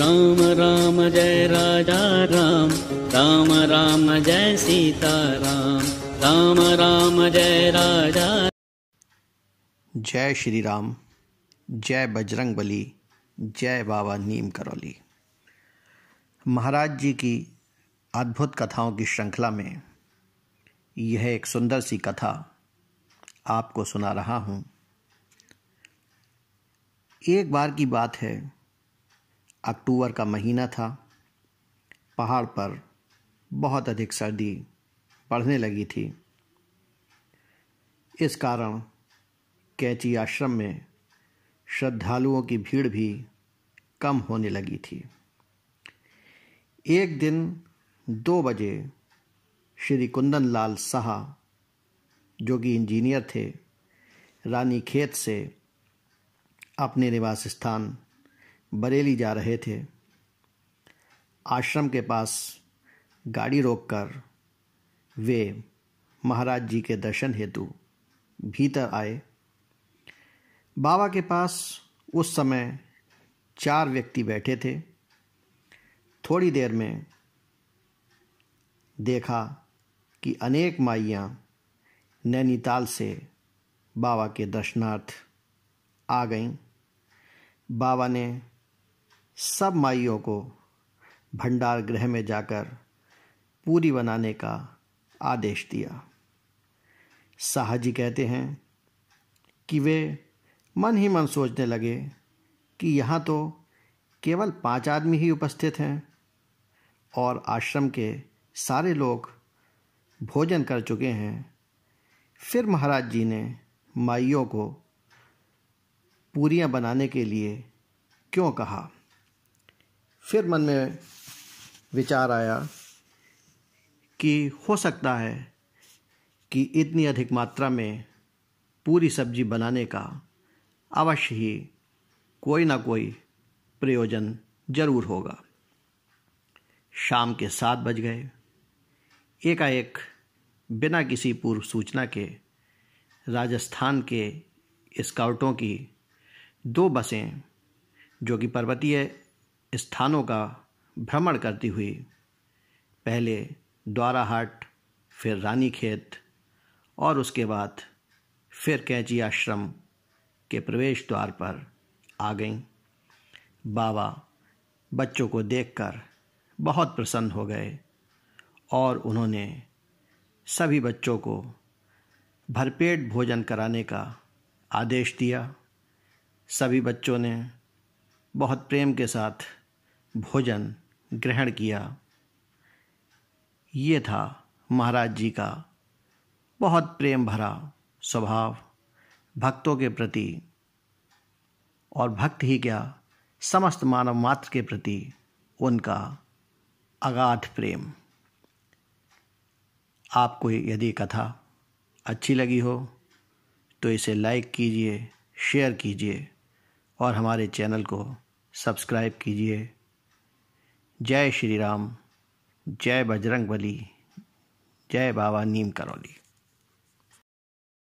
राम राम जय राजा राम राम राम जय सीता राम राम राम जय राजा जय श्री राम जय बजरंग बली जय बाबा नीम करौली महाराज जी की अद्भुत कथाओं की श्रृंखला में यह एक सुंदर सी कथा आपको सुना रहा हूँ एक बार की बात है अक्टूबर का महीना था पहाड़ पर बहुत अधिक सर्दी पड़ने लगी थी इस कारण कैची आश्रम में श्रद्धालुओं की भीड़ भी कम होने लगी थी एक दिन दो बजे श्री कुंदन लाल साह जो कि इंजीनियर थे रानी खेत से अपने निवास स्थान बरेली जा रहे थे आश्रम के पास गाड़ी रोककर वे महाराज जी के दर्शन हेतु भीतर आए बाबा के पास उस समय चार व्यक्ति बैठे थे थोड़ी देर में देखा कि अनेक माइयाँ नैनीताल से बाबा के दर्शनार्थ आ गईं बाबा ने सब माइयों को भंडार गृह में जाकर पूरी बनाने का आदेश दिया शाहजी कहते हैं कि वे मन ही मन सोचने लगे कि यहाँ तो केवल पांच आदमी ही उपस्थित हैं और आश्रम के सारे लोग भोजन कर चुके हैं फिर महाराज जी ने माइयों को पूरियां बनाने के लिए क्यों कहा फिर मन में विचार आया कि हो सकता है कि इतनी अधिक मात्रा में पूरी सब्जी बनाने का अवश्य ही कोई ना कोई प्रयोजन जरूर होगा शाम के सात बज गए एकाएक बिना किसी पूर्व सूचना के राजस्थान के स्काउटों की दो बसें जो कि पर्वतीय स्थानों का भ्रमण करती हुई पहले द्वाराहाट फिर रानी खेत और उसके बाद फिर कैची आश्रम के प्रवेश द्वार पर आ गईं बाबा बच्चों को देखकर बहुत प्रसन्न हो गए और उन्होंने सभी बच्चों को भरपेट भोजन कराने का आदेश दिया सभी बच्चों ने बहुत प्रेम के साथ भोजन ग्रहण किया ये था महाराज जी का बहुत प्रेम भरा स्वभाव भक्तों के प्रति और भक्त ही क्या समस्त मानव मात्र के प्रति उनका अगाध प्रेम आपको यदि कथा अच्छी लगी हो तो इसे लाइक कीजिए शेयर कीजिए और हमारे चैनल को सब्सक्राइब कीजिए जय श्री राम जय बजरंग बली जय बाबा नीम करौली